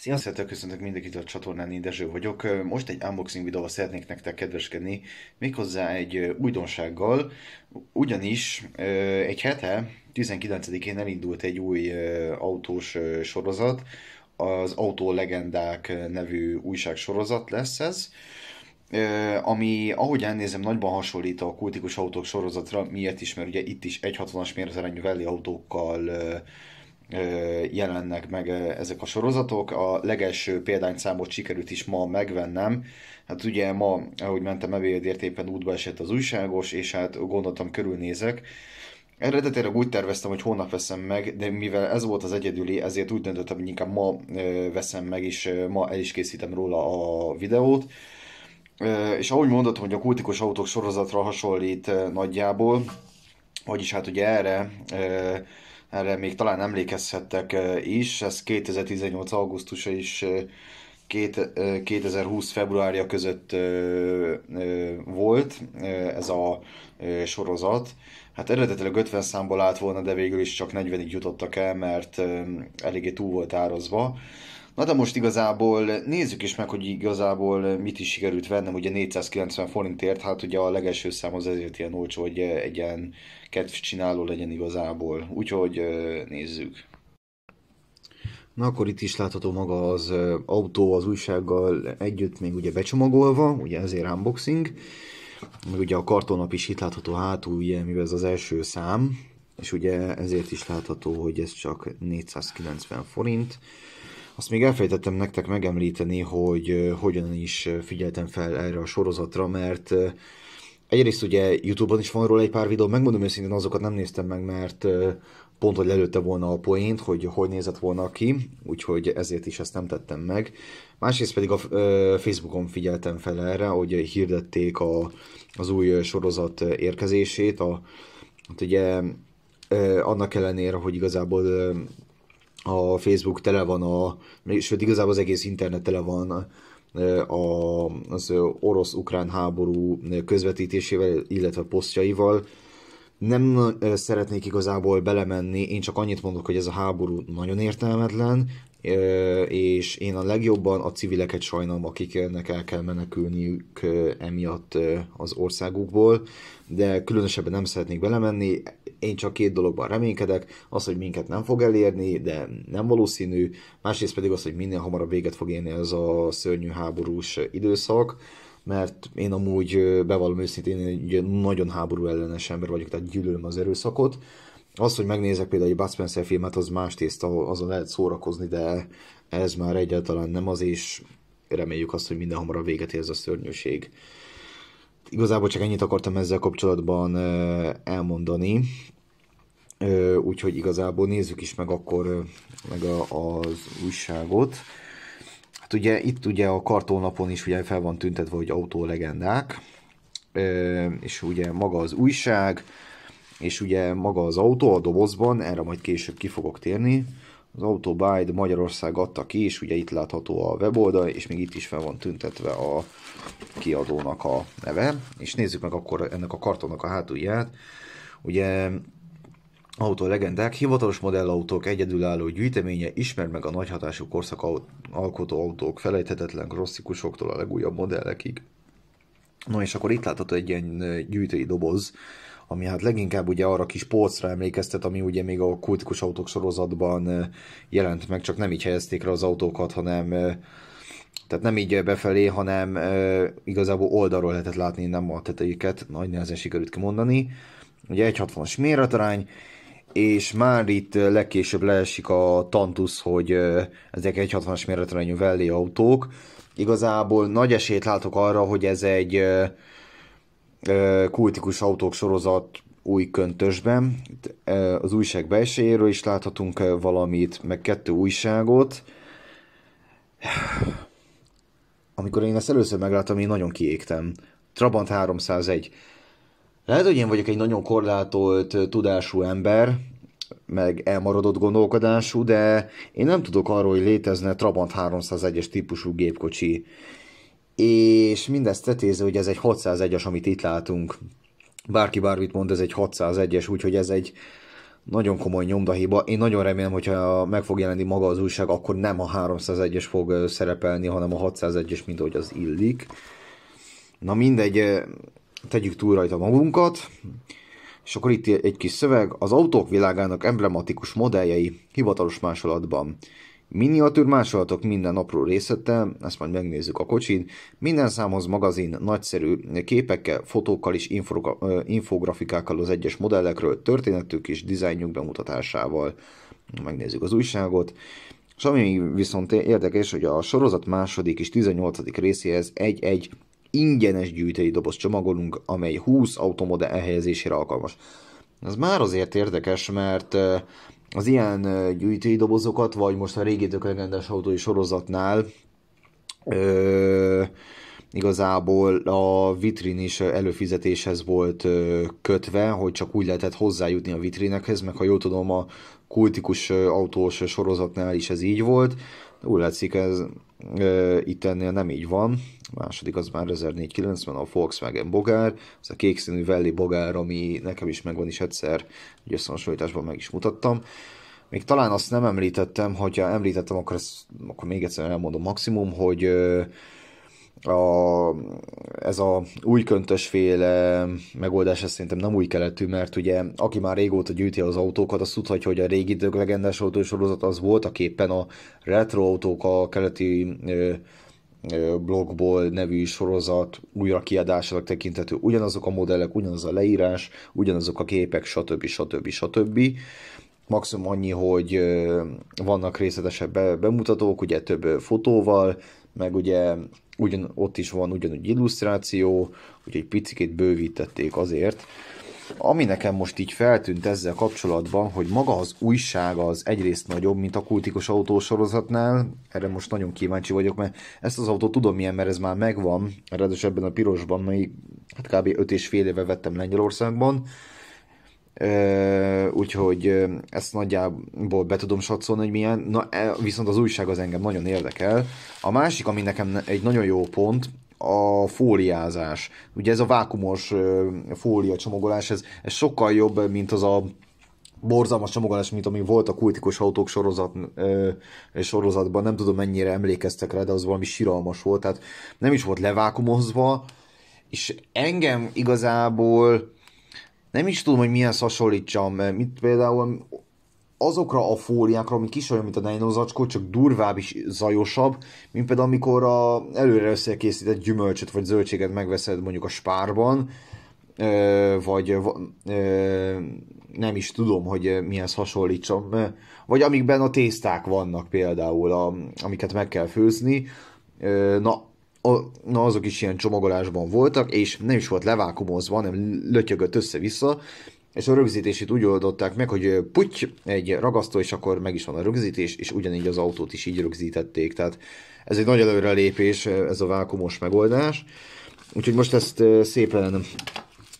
Sziasztok, köszöntök mindenkit a csatornán, én Dezső vagyok. Most egy unboxing videóval szeretnék nektek kedveskedni, méghozzá egy újdonsággal, ugyanis egy hete, 19-én elindult egy új autós sorozat, az Autó Legendák nevű újságsorozat lesz ez, ami, ahogy elnézem, nagyban hasonlít a kultikus autók sorozatra, miért is, mert ugye itt is 1.60-as mérzelenyű autókkal jelennek meg ezek a sorozatok. A legelső példányszámot sikerült is ma megvennem. Hát ugye ma, ahogy mentem ebédért, éppen útba esett az újságos, és hát gondoltam, körülnézek. Eredetileg úgy terveztem, hogy holnap veszem meg, de mivel ez volt az egyedüli, ezért úgy döntöttem, hogy inkább ma veszem meg, és ma el is készítem róla a videót. És ahogy mondhatom, hogy a kultikus autók sorozatra hasonlít nagyjából, vagyis hát ugye erre erre még talán emlékezhettek eh, is, ez 2018. augusztusa is 2020 februárja között eh, eh, volt ez a sorozat. Hát eredetileg 50 számból állt volna, de végül is csak 40-ig jutottak el, mert eléggé túl volt árazva. Na de most igazából nézzük is meg, hogy igazából mit is sikerült vennem, ugye 490 forintért, hát ugye a legelső szám az ezért ilyen olcsó, hogy egy ilyen kedv csináló legyen igazából. Úgyhogy nézzük. Na akkor itt is látható maga az autó az újsággal együtt még ugye becsomagolva, ugye ezért unboxing. Meg ugye a kartonap is itt látható hátul, ugye mivel ez az első szám, és ugye ezért is látható, hogy ez csak 490 forint. Azt még elfejtettem nektek megemlíteni, hogy hogyan is figyeltem fel erre a sorozatra, mert egyrészt ugye Youtube-on is van róla egy pár videó, megmondom őszintén azokat nem néztem meg, mert pont, hogy lelőtte volna a point, hogy hogy nézett volna ki, úgyhogy ezért is ezt nem tettem meg. Másrészt pedig a Facebookon figyeltem fel erre, hogy hirdették a, az új sorozat érkezését. A, hát ugye annak ellenére, hogy igazából a Facebook tele van a, sőt igazából az egész internet tele van a, az orosz-ukrán háború közvetítésével, illetve posztjaival. Nem szeretnék igazából belemenni, én csak annyit mondok, hogy ez a háború nagyon értelmetlen, és én a legjobban a civileket sajnálom, akiknek el kell menekülniük emiatt az országukból, de különösebben nem szeretnék belemenni. Én csak két dologban reménykedek, az, hogy minket nem fog elérni, de nem valószínű, másrészt pedig az, hogy minél hamarabb véget fog érni ez a szörnyű háborús időszak, mert én amúgy bevallom őszintén, hogy nagyon háború ellenes ember vagyok, tehát gyűlölöm az erőszakot. Az, hogy megnézek például egy Bud Spencer filmet, az más tészt, azon lehet szórakozni, de ez már egyáltalán nem az, és reméljük azt, hogy minden hamarabb véget ér ez a szörnyűség. Igazából csak ennyit akartam ezzel kapcsolatban elmondani, úgyhogy igazából nézzük is meg akkor meg a, az újságot. Hát ugye itt ugye a kartónapon is ugye fel van tüntetve, hogy autólegendák, és ugye maga az újság, és ugye maga az autó a dobozban, erre majd később ki fogok térni, az Autobuy Magyarország adta ki, és ugye itt látható a weboldal, és még itt is fel van tüntetve a kiadónak a neve, és nézzük meg akkor ennek a kartonnak a hátulját. Ugye autó legendák, hivatalos modellautók egyedülálló gyűjteménye, ismer meg a nagyhatású korszak alkotó autók felejthetetlen klasszikusoktól a legújabb modellekig. Na és akkor itt látható egy ilyen gyűjtői doboz, ami hát leginkább ugye arra kis polcra emlékeztet, ami ugye még a kultikus autók sorozatban jelent meg, csak nem így helyezték rá az autókat, hanem tehát nem így befelé, hanem igazából oldalról lehetett látni nem a tetejüket, nagy nehezen sikerült kimondani. Ugye 1,60-as méretarány, és már itt legkésőbb leesik a tantusz, hogy ezek 1,60-as méretarányú vellé autók. Igazából nagy esélyt látok arra, hogy ez egy kultikus autók sorozat új köntösben. Az újság belsejéről is láthatunk valamit, meg kettő újságot. Amikor én ezt először megláttam, én nagyon kiégtem. Trabant 301. Lehet, hogy én vagyok egy nagyon korlátolt tudású ember, meg elmaradott gondolkodású, de én nem tudok arról, hogy létezne Trabant 301-es típusú gépkocsi és mindezt tetéző, hogy ez egy 601-es, amit itt látunk. Bárki bármit mond, ez egy 601-es, úgyhogy ez egy nagyon komoly nyomdahiba. Én nagyon remélem, hogyha meg fog jelenni maga az újság, akkor nem a 301-es fog szerepelni, hanem a 601-es, mint ahogy az illik. Na mindegy, tegyük túl rajta magunkat. És akkor itt egy kis szöveg. Az autók világának emblematikus modelljei hivatalos másolatban. Miniatűr másolatok minden apró részlettel, ezt majd megnézzük a kocsin, minden számhoz magazin nagyszerű képekkel, fotókkal és infografikákkal az egyes modellekről, történetük és dizájnjuk bemutatásával. Megnézzük az újságot. És ami viszont érdekes, hogy a sorozat második és 18. részéhez egy-egy ingyenes gyűjtői doboz csomagolunk, amely 20 automodell elhelyezésére alkalmas. Ez már azért érdekes, mert az ilyen gyűjtői dobozokat, vagy most a régi legendás autói sorozatnál ö, igazából a vitrin is előfizetéshez volt kötve, hogy csak úgy lehetett hozzájutni a vitrinekhez, meg ha jól tudom, a kultikus autós sorozatnál is ez így volt, úgy látszik, ez e, itt ennél nem így van. A második az már 1490, a Volkswagen Bogár, az a kékszínű színű Valley Bogár, ami nekem is megvan is egyszer, egy összehasonlításban meg is mutattam. Még talán azt nem említettem, hogyha említettem, akkor, ezt, akkor még egyszer elmondom maximum, hogy a, ez a új köntösféle megoldás ez szerintem nem új keletű, mert ugye aki már régóta gyűjti az autókat, azt tudhatja, hogy a régi idők legendás autósorozat az voltak éppen a retro autók a keleti ö, ö, blogból nevű sorozat újra kiadásának tekintető, ugyanazok a modellek, ugyanaz a leírás, ugyanazok a képek, stb. stb. stb. Maximum annyi, hogy vannak részletesebb bemutatók, ugye több fotóval, meg ugye ugyan, ott is van ugyanúgy illusztráció, úgyhogy picit bővítették azért. Ami nekem most így feltűnt ezzel kapcsolatban, hogy maga az újság az egyrészt nagyobb, mint a kultikus autósorozatnál, erre most nagyon kíváncsi vagyok, mert ezt az autót tudom milyen, mert ez már megvan, ráadásul ebben a pirosban, mely hát kb. 5 és fél éve vettem Lengyelországban, úgyhogy ezt nagyjából be tudom satszolni, hogy milyen, Na, e, viszont az újság az engem nagyon érdekel. A másik, ami nekem egy nagyon jó pont, a fóliázás. Ugye ez a vákumos fólia csomagolás, ez, ez sokkal jobb, mint az a borzalmas csomagolás, mint ami volt a kultikus autók sorozat, ö, sorozatban, nem tudom mennyire emlékeztek rá, de az valami siralmas volt, tehát nem is volt levákumozva, és engem igazából nem is tudom, hogy milyen hasonlítsam, mint például azokra a fóliákra, ami kis olyan, mint a nejnozacskó, csak durvább is zajosabb, mint például amikor a előre összekészített gyümölcsöt vagy zöldséget megveszed mondjuk a spárban, vagy nem is tudom, hogy mihez hasonlítsam, vagy amikben a tészták vannak például, amiket meg kell főzni, na a, na azok is ilyen csomagolásban voltak, és nem is volt levákumozva, hanem lötyögött össze-vissza, és a rögzítését úgy oldották meg, hogy puty, egy ragasztó, és akkor meg is van a rögzítés, és ugyanígy az autót is így rögzítették. Tehát ez egy nagy előrelépés, ez a vákumos megoldás. Úgyhogy most ezt szépen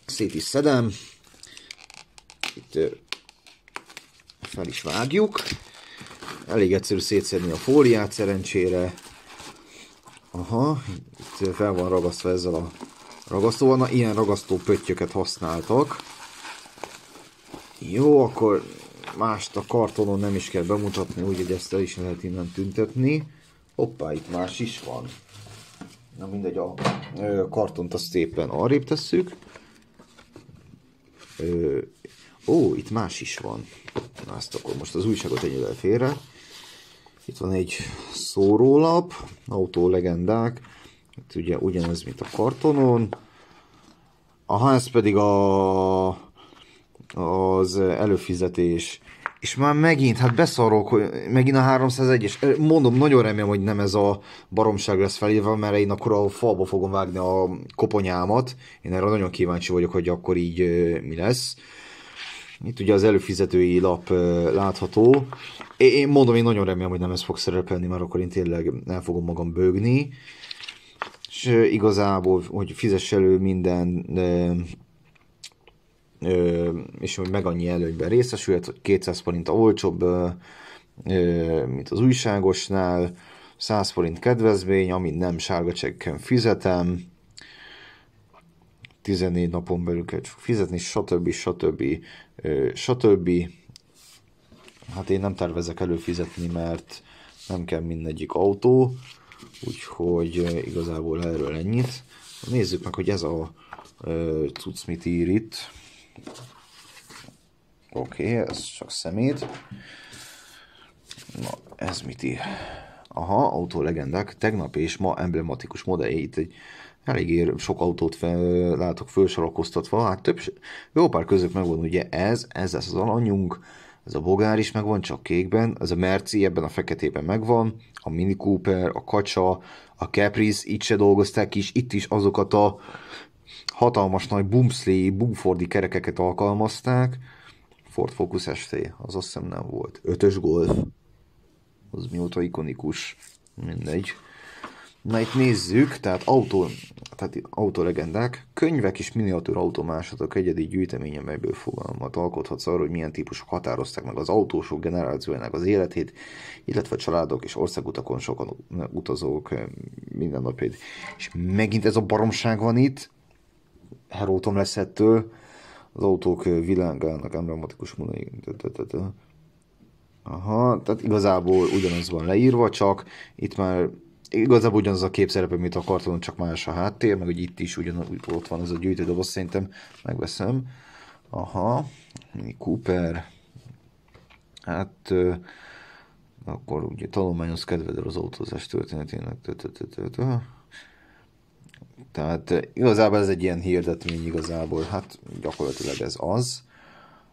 szét is szedem. Itt fel is vágjuk. Elég egyszerű szétszedni a fóliát szerencsére. Aha, itt fel van ragasztva ezzel a ragasztóval. Na, ilyen ragasztó pöttyöket használtak. Jó, akkor mást a kartonon nem is kell bemutatni, úgyhogy ezt el is lehet innen tüntetni. Hoppá, itt más is van. Na mindegy, a kartont azt szépen arrébb tesszük. Ö, ó, itt más is van. Na ezt akkor most az újságot ennyivel félre. Itt van egy szórólap, autólegendák, itt ugye ugyanez, mint a kartonon. A ház pedig a, az előfizetés. És már megint, hát beszarok, hogy megint a 301-es. Mondom, nagyon remélem, hogy nem ez a baromság lesz felírva, mert én akkor a falba fogom vágni a koponyámat. Én erre nagyon kíváncsi vagyok, hogy akkor így mi lesz. Itt ugye az előfizetői lap látható. Én mondom, én nagyon remélem, hogy nem ez fog szerepelni, mert akkor én tényleg el fogom magam bőgni. És igazából, hogy fizess elő minden és hogy meg annyi előnyben részesülhet, hogy 200 forint a olcsóbb, mint az újságosnál, 100 forint kedvezmény, amit nem sárga csekken fizetem, 14 napon belül kell csak fizetni, stb. stb. stb. Hát én nem tervezek előfizetni, mert nem kell mindegyik autó, úgyhogy igazából erről ennyit. Nézzük meg, hogy ez a cucc mit ír itt. Oké, okay, ez csak szemét. Na, ez mit ír? Aha, legendák, Tegnap és ma emblematikus modell, Itt egy eléggé sok autót fel, látok felsorakoztatva, hát több, jó pár között megvan ugye ez, ez lesz az alanyunk, ez a bogár is megvan, csak kékben, ez a Merci ebben a feketében megvan, a Mini Cooper, a Kacsa, a Caprice, itt se dolgozták is, itt is azokat a hatalmas nagy bumszli, Bumfordi kerekeket alkalmazták, Ford Focus ST, az azt hiszem nem volt. Ötös Golf, az mióta ikonikus, mindegy. Na itt nézzük, tehát autó, tehát autolegendák, könyvek és miniatűr automásatok egyedi gyűjteménye, melyből fogalmat alkothatsz arra, hogy milyen típusok határozták meg az autósok generációjának az életét, illetve családok és országutakon sokan utazók minden eh, mindennapjait. És megint ez a baromság van itt, herótom lesz ettől, az autók eh, világának emblematikus múlói. Aha, tehát igazából ugyanaz van leírva, csak itt már Igazából ugyanaz a kép mint a kartonon, csak más a háttér, meg hogy itt is ugyanúgy ott van ez a gyűjtődoboz, szerintem megveszem. Aha, Mini Cooper. Hát akkor ugye tanulmányoz kedvedel az autózás történetének. Tehát igazából ez egy ilyen hirdetmény igazából, hát gyakorlatilag ez az.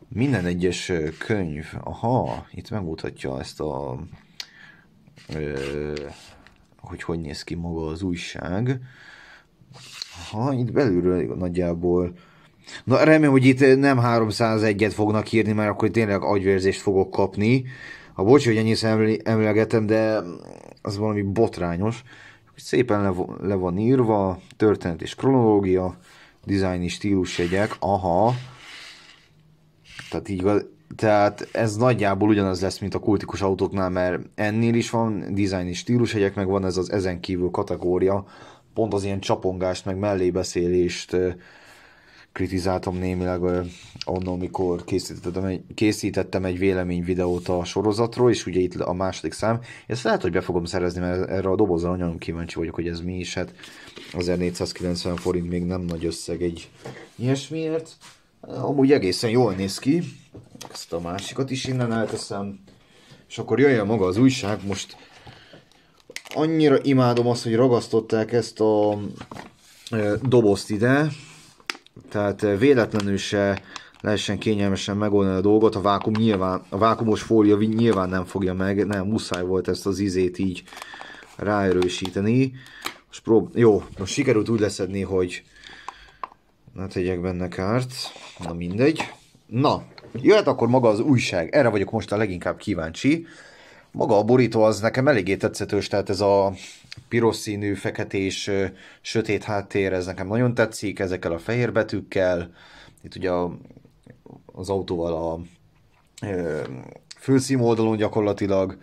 Minden egyes könyv, aha, itt megmutatja ezt a hogy hogy néz ki maga az újság. Ha itt belülről nagyjából Na remélem, hogy itt nem 301-et fognak írni, mert akkor tényleg agyvérzést fogok kapni. A bocs, hogy ennyi emlegetem, de az valami botrányos. Szépen le, le van írva, történet és kronológia, dizájn és stílusjegyek, aha. Tehát így tehát ez nagyjából ugyanaz lesz, mint a kultikus autóknál, mert ennél is van design és stílushegyek, meg van ez az ezen kívül kategória. Pont az ilyen csapongást, meg mellébeszélést kritizáltam némileg onnan, mikor készítettem egy, készítettem egy videót a sorozatról, és ugye itt a második szám. Ezt lehet, hogy be fogom szerezni, mert erre a dobozra nagyon kíváncsi vagyok, hogy ez mi is. Hát 1490 forint még nem nagy összeg egy ilyesmiért. Amúgy egészen jól néz ki. Ezt a másikat is innen elteszem. És akkor jöjjön maga az újság. Most annyira imádom azt, hogy ragasztották ezt a e, dobozt ide. Tehát e, véletlenül se lehessen kényelmesen megoldani a dolgot, a vákum nyilván, a vákumos fólia nyilván nem fogja meg, nem, muszáj volt ezt az izét így ráerősíteni. Most prób- Jó, most sikerült úgy leszedni, hogy ne tegyek benne kárt. Na mindegy. Na, jöhet akkor maga az újság. Erre vagyok most a leginkább kíváncsi. Maga a borító az nekem eléggé tetszetős, tehát ez a piros színű, feketés, sötét háttér, ez nekem nagyon tetszik, ezekkel a fehér betűkkel. Itt ugye a, az autóval a ö, főszím oldalon gyakorlatilag.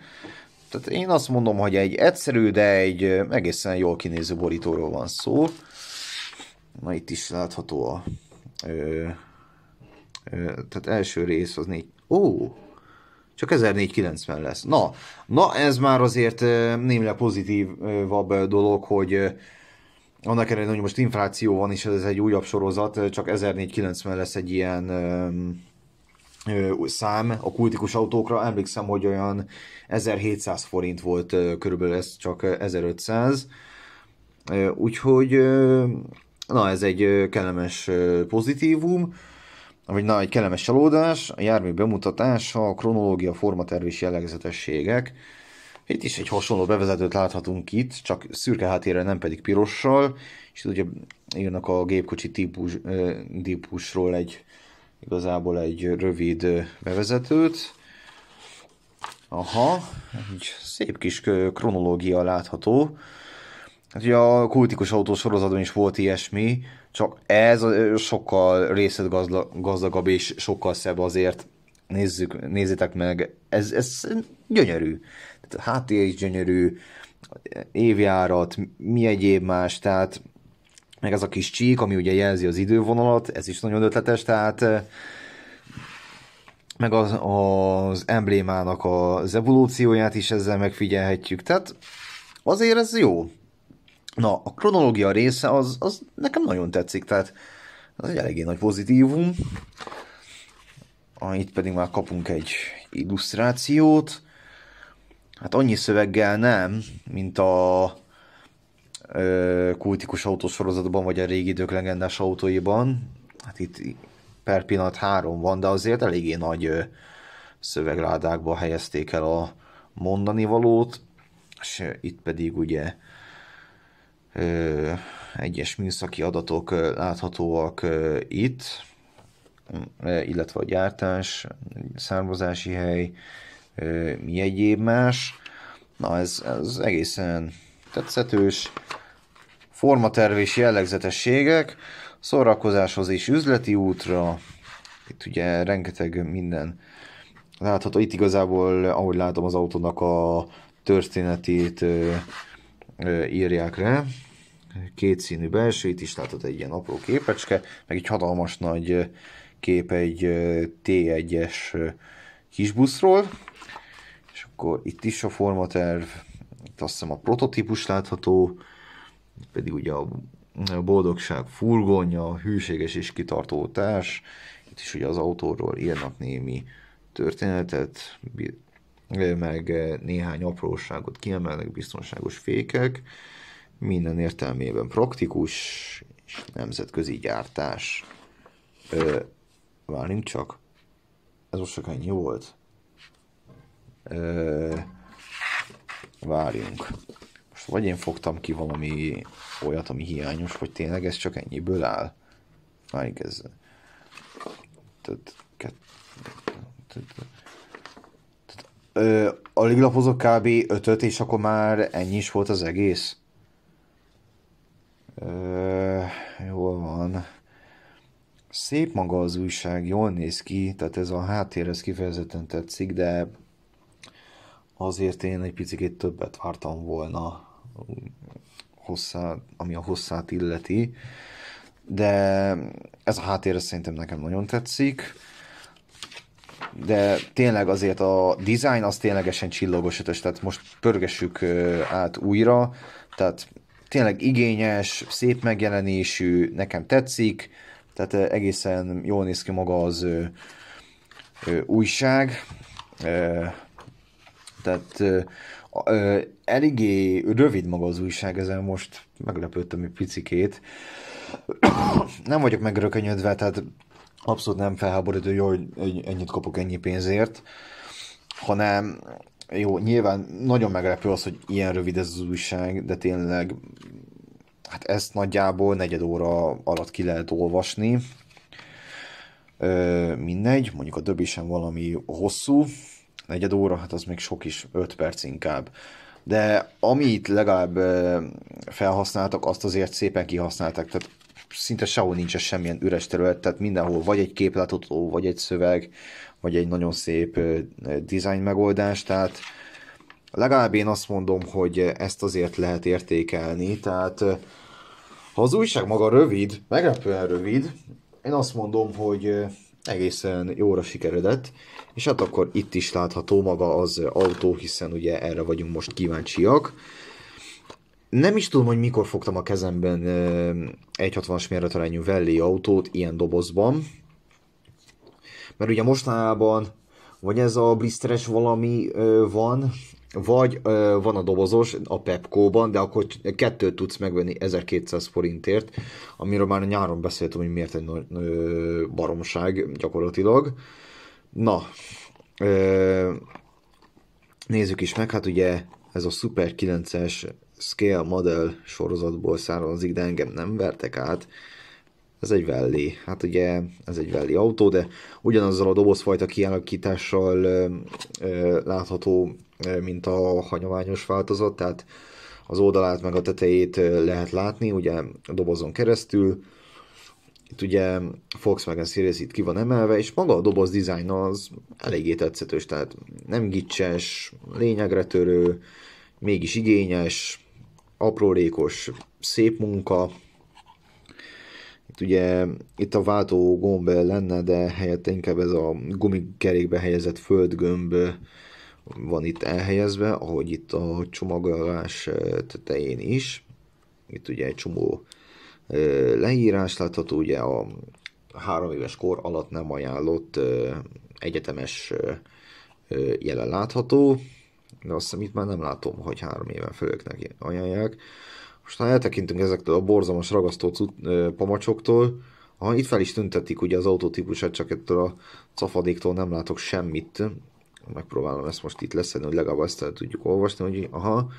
Tehát én azt mondom, hogy egy egyszerű, de egy egészen jól kinéző borítóról van szó. Na itt is látható a... Ö, ö, tehát első rész az négy... Ó! Csak 1490 lesz. Na, na ez már azért némileg pozitívabb dolog, hogy annak ellenére, hogy most infláció van, és ez egy újabb sorozat, csak 1490 lesz egy ilyen szám a kultikus autókra. Emlékszem, hogy olyan 1700 forint volt körülbelül ez, csak 1500. Úgyhogy Na, ez egy kellemes pozitívum, vagy na, egy kellemes csalódás, a jármű bemutatása, a kronológia, formaterv és jellegzetességek. Itt is egy hasonló bevezetőt láthatunk itt, csak szürke háttérre, nem pedig pirossal, és ugye írnak a gépkocsi típus, típusról egy igazából egy rövid bevezetőt. Aha, egy szép kis kronológia látható. Hát ugye a kultikus autós sorozatban is volt ilyesmi, csak ez sokkal részletgazdagabb és sokkal szebb azért. Nézzük, nézzétek meg, ez, ez gyönyörű. Tehát a háttér is gyönyörű, évjárat, mi egyéb más, tehát meg ez a kis csík, ami ugye jelzi az idővonalat, ez is nagyon ötletes, tehát meg az, az emblémának az evolúcióját is ezzel megfigyelhetjük, tehát azért ez jó, Na, a kronológia része az, az nekem nagyon tetszik, tehát az egy eléggé nagy pozitívum. itt pedig már kapunk egy illusztrációt. Hát annyi szöveggel nem, mint a ö, kultikus autósorozatban, vagy a régi idők legendás autóiban. Hát itt per pillanat három van, de azért eléggé nagy ö, szövegládákba helyezték el a mondani valót, és itt pedig ugye egyes műszaki adatok láthatóak itt, illetve a gyártás, származási hely, mi egyéb más. Na ez, ez egészen tetszetős. Formaterv és jellegzetességek, szórakozáshoz és üzleti útra, itt ugye rengeteg minden látható. Itt igazából, ahogy látom, az autónak a történetét írják le kétszínű itt is, látod egy ilyen apró képecske, meg egy hatalmas nagy kép egy T1-es buszról, és akkor itt is a formaterv, itt azt hiszem a prototípus látható, pedig ugye a boldogság furgonja, hűséges és kitartó társ, itt is ugye az autóról írnak némi történetet, meg néhány apróságot kiemelnek, biztonságos fékek, minden értelmében praktikus és nemzetközi gyártás. Ö, várjunk csak. Ez most csak ennyi volt. Ö, várjunk. Most vagy én fogtam ki valami olyat, ami hiányos, vagy tényleg ez csak ennyiből áll. Várjunk ez. Tehát, tehát, alig lapozok kb. ötöt, és akkor már ennyi is volt az egész. Jó jól van. Szép maga az újság, jól néz ki, tehát ez a háttér, ez kifejezetten tetszik, de azért én egy picit többet vártam volna hosszá, ami a hosszát illeti, de ez a háttér szerintem nekem nagyon tetszik, de tényleg azért a design az ténylegesen csillogos, tehát most pörgessük át újra, tehát tényleg igényes, szép megjelenésű, nekem tetszik, tehát egészen jól néz ki maga az ö, ö, újság. Ö, tehát ö, ö, eléggé rövid maga az újság, ezen most meglepődtem egy picikét. nem vagyok megrökönyödve, tehát abszolút nem felháborító, hogy ennyit kapok ennyi pénzért, hanem jó, nyilván nagyon meglepő az, hogy ilyen rövid ez az újság, de tényleg hát ezt nagyjából negyed óra alatt ki lehet olvasni. Ö, mindegy, mondjuk a döbi sem valami hosszú, negyed óra, hát az még sok is, 5 perc inkább. De amit legalább felhasználtak, azt azért szépen kihasználták. Tehát szinte sehol nincs semmilyen üres terület, tehát mindenhol vagy egy képletató, vagy egy szöveg, vagy egy nagyon szép design megoldás, tehát legalább én azt mondom, hogy ezt azért lehet értékelni, tehát ha az újság maga rövid, meglepően rövid, én azt mondom, hogy egészen jóra sikeredett, és hát akkor itt is látható maga az autó, hiszen ugye erre vagyunk most kíváncsiak nem is tudom, hogy mikor fogtam a kezemben 160-as méretarányú Valley autót ilyen dobozban, mert ugye mostanában vagy ez a blisteres valami ö, van, vagy ö, van a dobozos a Pepco-ban, de akkor kettőt tudsz megvenni 1200 forintért, amiről már nyáron beszéltem, hogy miért egy ö, baromság gyakorlatilag. Na, ö, nézzük is meg, hát ugye ez a Super 9-es Scale Model sorozatból származik, de engem nem vertek át. Ez egy Valley. Hát ugye ez egy Valley autó, de ugyanazzal a dobozfajta kialakítással ö, ö, látható, ö, mint a hagyományos változat, tehát az oldalát meg a tetejét lehet látni, ugye a dobozon keresztül. Itt ugye Volkswagen Series itt ki van emelve, és maga a doboz dizájn az eléggé tetszetős, tehát nem gicses, lényegre törő, mégis igényes, aprólékos, szép munka. Itt ugye itt a váltó gomb lenne, de helyette inkább ez a gumikerékbe helyezett földgömb van itt elhelyezve, ahogy itt a csomagolás tetején is. Itt ugye egy csomó leírás látható, ugye a három éves kor alatt nem ajánlott egyetemes jelen látható, de azt hiszem itt már nem látom, hogy három éven fölöknek ajánlják. Most ha eltekintünk ezektől a borzalmas ragasztó pamacsoktól, ha itt fel is tüntetik ugye az autótípusát, csak ettől a cafadéktól nem látok semmit. Megpróbálom ezt most itt leszedni, hogy legalább ezt el tudjuk olvasni, hogy aha,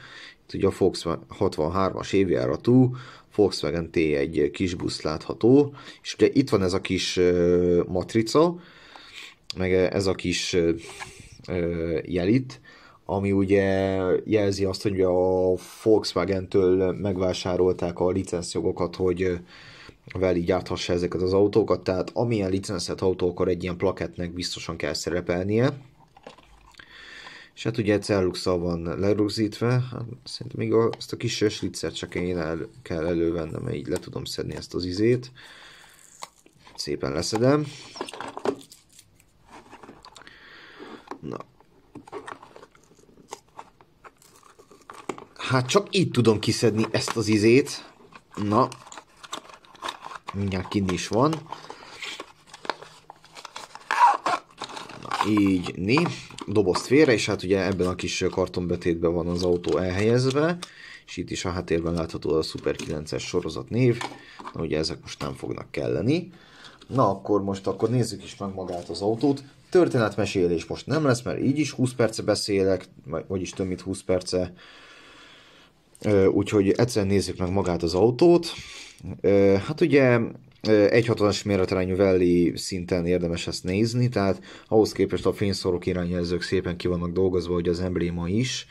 itt ugye a Volkswagen 63-as évjáratú Volkswagen T1 busz látható, és ugye itt van ez a kis matrica, meg ez a kis jelit, ami ugye jelzi azt, hogy a Volkswagen-től megvásárolták a licenszjogokat, hogy veli gyárthassa ezeket az autókat, tehát amilyen licenszett autó, akkor egy ilyen plakettnek biztosan kell szerepelnie. És hát ugye cellux van lerögzítve, hát szerintem még azt a kis slitzert csak én el, kell elővennem, mert így le tudom szedni ezt az izét. Szépen leszedem. Na, Hát csak így tudom kiszedni ezt az izét. Na, mindjárt kint is van. Na, így, né. Dobozt félre, és hát ugye ebben a kis kartonbetétben van az autó elhelyezve, és itt is a háttérben látható a Super 9-es sorozat név. Na ugye ezek most nem fognak kelleni. Na akkor most akkor nézzük is meg magát az autót. Történetmesélés most nem lesz, mert így is 20 perce beszélek, vagyis több mint 20 perce Úgyhogy egyszerűen nézzük meg magát az autót. Hát ugye 1.60-as méretarányú Valley szinten érdemes ezt nézni, tehát ahhoz képest a fényszorok irányjelzők szépen ki vannak dolgozva, hogy az embléma is,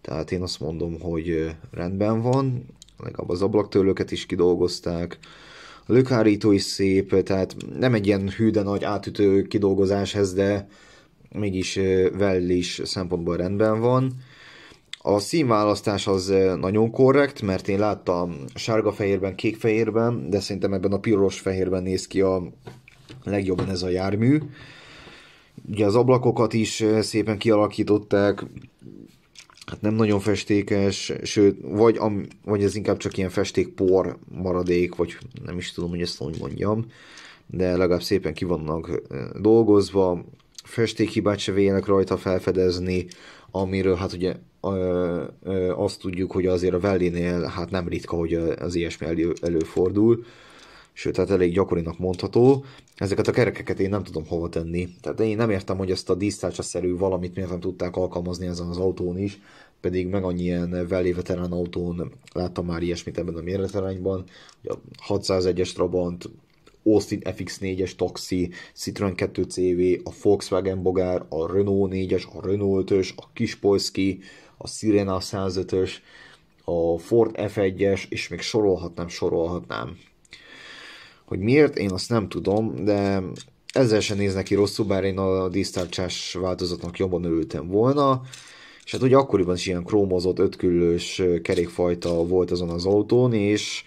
tehát én azt mondom, hogy rendben van, legalább az ablaktőlőket is kidolgozták, a lökhárító is szép, tehát nem egy ilyen hű, de nagy átütő kidolgozáshez, de mégis Vell is szempontból rendben van. A színválasztás az eh, nagyon korrekt, mert én láttam sárga-fehérben, kék-fehérben, de szerintem ebben a piros-fehérben néz ki a legjobban ez a jármű. Ugye az ablakokat is eh, szépen kialakították, hát nem nagyon festékes, sőt, vagy, am, vagy ez inkább csak ilyen festékpor maradék, vagy nem is tudom, hogy ezt hogy mondjam, de legalább szépen ki vannak eh, dolgozva, festékhibát se vélnek rajta felfedezni, amiről hát ugye azt tudjuk, hogy azért a Vellinél hát nem ritka, hogy az ilyesmi elő, előfordul, sőt, tehát elég gyakorinak mondható. Ezeket a kerekeket én nem tudom hova tenni. Tehát én nem értem, hogy ezt a dísztárcsaszerű valamit miért nem tudták alkalmazni ezen az autón is, pedig meg annyi ilyen Valley autón láttam már ilyesmit ebben a méretarányban. A 601-es Trabant, Austin FX4-es taxi, Citroen 2 CV, a Volkswagen Bogár, a Renault 4-es, a Renault 5-ös, a Kispolski, a Sirena 105-ös, a Ford F1-es, és még sorolhatnám, sorolhatnám. Hogy miért, én azt nem tudom, de ezzel sem néz neki rosszul, bár én a dísztárcsás változatnak jobban örültem volna, és hát ugye akkoriban is ilyen krómozott, ötküllős kerékfajta volt azon az autón, és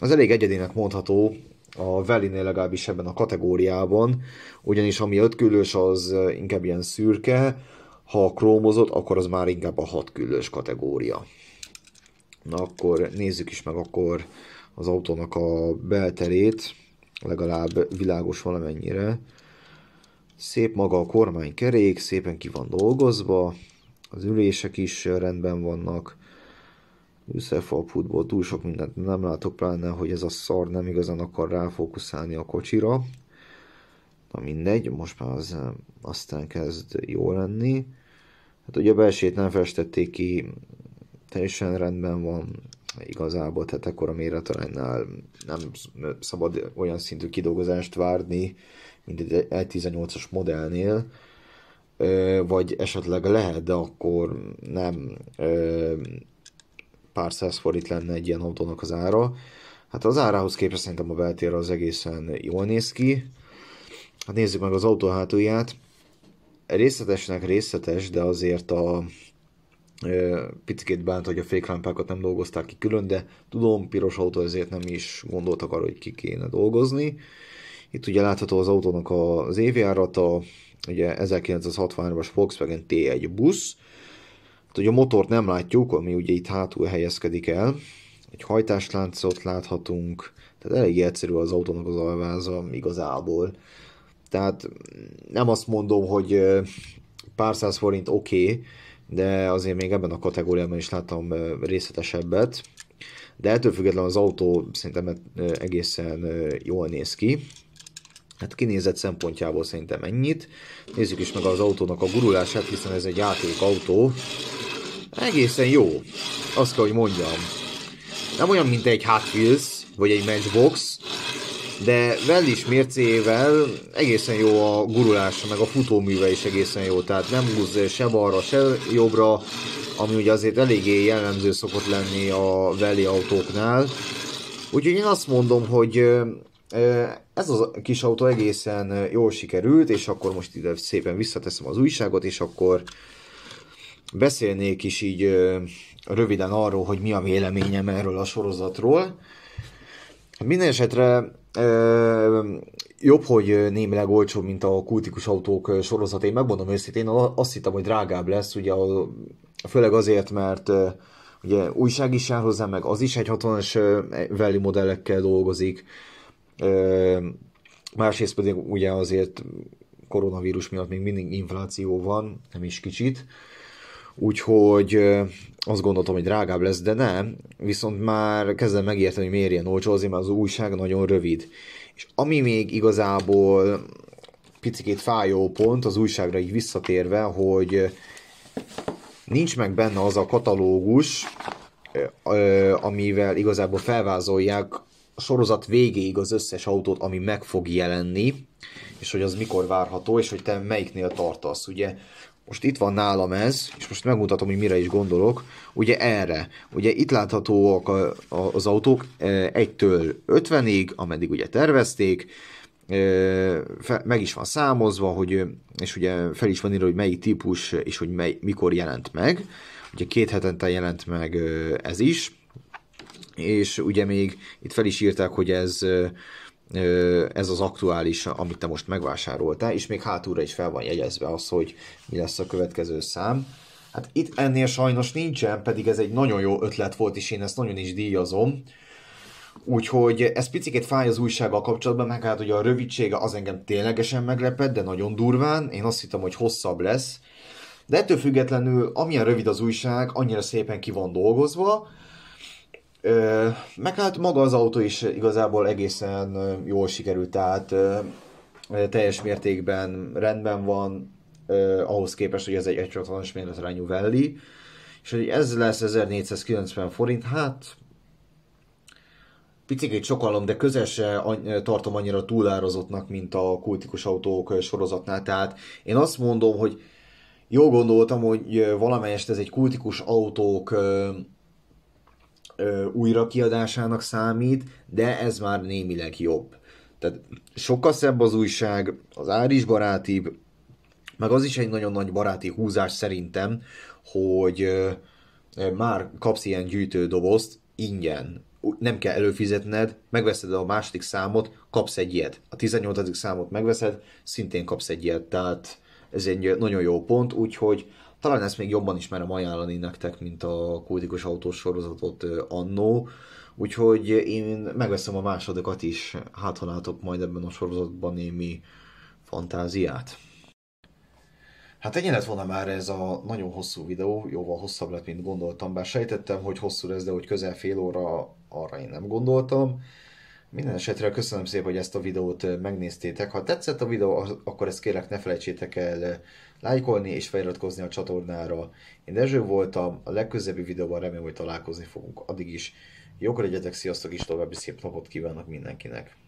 az elég egyedinek mondható, a Velinél legalábbis ebben a kategóriában, ugyanis ami ötkülős, az inkább ilyen szürke, ha a krómozott, akkor az már inkább a hat küllős kategória. Na akkor nézzük is meg akkor az autónak a belterét, legalább világos valamennyire. Szép maga a kormánykerék, szépen ki van dolgozva, az ülések is rendben vannak, futból túl sok mindent nem látok, pláne, hogy ez a szar nem igazán akar ráfókuszálni a kocsira. Na mindegy, most már az, aztán kezd jó lenni. Hát ugye a belsét nem festették ki, teljesen rendben van igazából, tehát a méretaránynál nem szabad olyan szintű kidolgozást várni, mint egy E18-as modellnél, vagy esetleg lehet, de akkor nem pár száz forint lenne egy ilyen autónak az ára. Hát az árához képest szerintem a beltér az egészen jól néz ki. Hát nézzük meg az autó hátulját részletesnek részletes, de azért a picit bánt, hogy a féklámpákat nem dolgozták ki külön, de tudom, piros autó ezért nem is gondoltak arra, hogy ki kéne dolgozni. Itt ugye látható az autónak az évjárata, ugye 1963-as Volkswagen T1 busz. Hát ugye a motort nem látjuk, ami ugye itt hátul helyezkedik el. Egy hajtásláncot láthatunk, tehát elég egyszerű az autónak az alváza igazából. Tehát nem azt mondom, hogy pár száz forint oké, okay, de azért még ebben a kategóriában is láttam részletesebbet. De ettől függetlenül az autó szerintem egészen jól néz ki. Hát kinézett szempontjából szerintem ennyit. Nézzük is meg az autónak a gurulását, hiszen ez egy játékautó. Egészen jó. Azt kell, hogy mondjam. Nem olyan, mint egy Hot Wheels, vagy egy Matchbox, de Vellis mércével egészen jó a gurulása, meg a futóműve is egészen jó, tehát nem húz se balra, se jobbra, ami ugye azért eléggé jellemző szokott lenni a Veli autóknál. Úgyhogy én azt mondom, hogy ez a kis autó egészen jól sikerült, és akkor most ide szépen visszateszem az újságot, és akkor beszélnék is így röviden arról, hogy mi a véleményem erről a sorozatról. Minden esetre Ö, jobb, hogy némileg olcsóbb, mint a kultikus autók sorozat. Én megmondom őszintén, azt hittem, hogy drágább lesz, ugye a, főleg azért, mert ugye újság is jár hozzá, meg az is egy hatalmas veli modellekkel dolgozik. Ö, másrészt pedig ugye azért koronavírus miatt még mindig infláció van, nem is kicsit. Úgyhogy azt gondoltam, hogy drágább lesz, de nem, viszont már kezdem megérteni, hogy miért ilyen olcsó, azért mert az újság nagyon rövid. És ami még igazából picit fájó pont az újságra így visszatérve, hogy nincs meg benne az a katalógus, amivel igazából felvázolják a sorozat végéig az összes autót, ami meg fog jelenni, és hogy az mikor várható, és hogy te melyiknél tartasz. Ugye most itt van nálam ez, és most megmutatom, hogy mire is gondolok, ugye erre. Ugye itt láthatóak a, a, az autók 1-től e, 50-ig, ameddig ugye tervezték, e, meg is van számozva, hogy, és ugye fel is van írva, hogy melyik típus, és hogy mely, mikor jelent meg. Ugye két hetente jelent meg e, ez is, és ugye még itt fel is írták, hogy ez ez az aktuális, amit te most megvásároltál, és még hátulra is fel van jegyezve az, hogy mi lesz a következő szám. Hát itt ennél sajnos nincsen, pedig ez egy nagyon jó ötlet volt, és én ezt nagyon is díjazom. Úgyhogy ez picit fáj az újsággal kapcsolatban, meg hát ugye a rövidsége az engem ténylegesen meglepett, de nagyon durván. Én azt hittem, hogy hosszabb lesz. De ettől függetlenül, amilyen rövid az újság, annyira szépen ki van dolgozva, meg hát maga az autó is igazából egészen jól sikerült, tehát teljes mértékben rendben van, ahhoz képest, hogy ez egy 160-as méretrányú Valley, és hogy ez lesz 1490 forint, hát picit csokalom, de közel se tartom annyira túlárazottnak, mint a kultikus autók sorozatnál. Tehát én azt mondom, hogy jó gondoltam, hogy valamelyest ez egy kultikus autók ö, újrakiadásának számít, de ez már némileg jobb. Tehát sokkal szebb az újság, az ár is barátibb, meg az is egy nagyon nagy baráti húzás szerintem, hogy már kapsz ilyen gyűjtődobozt ingyen, nem kell előfizetned, megveszed a második számot, kapsz egy ilyet. A 18. számot megveszed, szintén kapsz egy ilyet, tehát ez egy nagyon jó pont, úgyhogy talán ezt még jobban ismerem ajánlani nektek, mint a kultikus autós sorozatot annó, úgyhogy én megveszem a másodikat is, hát ha látok majd ebben a sorozatban némi fantáziát. Hát ennyi lett volna már ez a nagyon hosszú videó, jóval hosszabb lett, mint gondoltam, bár sejtettem, hogy hosszú lesz, de hogy közel fél óra, arra én nem gondoltam. Minden esetre köszönöm szépen, hogy ezt a videót megnéztétek. Ha tetszett a videó, akkor ezt kérlek ne felejtsétek el lájkolni és feliratkozni a csatornára. Én Dezső voltam, a legközelebbi videóban remélem, hogy találkozni fogunk. Addig is jókor legyetek, sziasztok és további szép napot kívánok mindenkinek!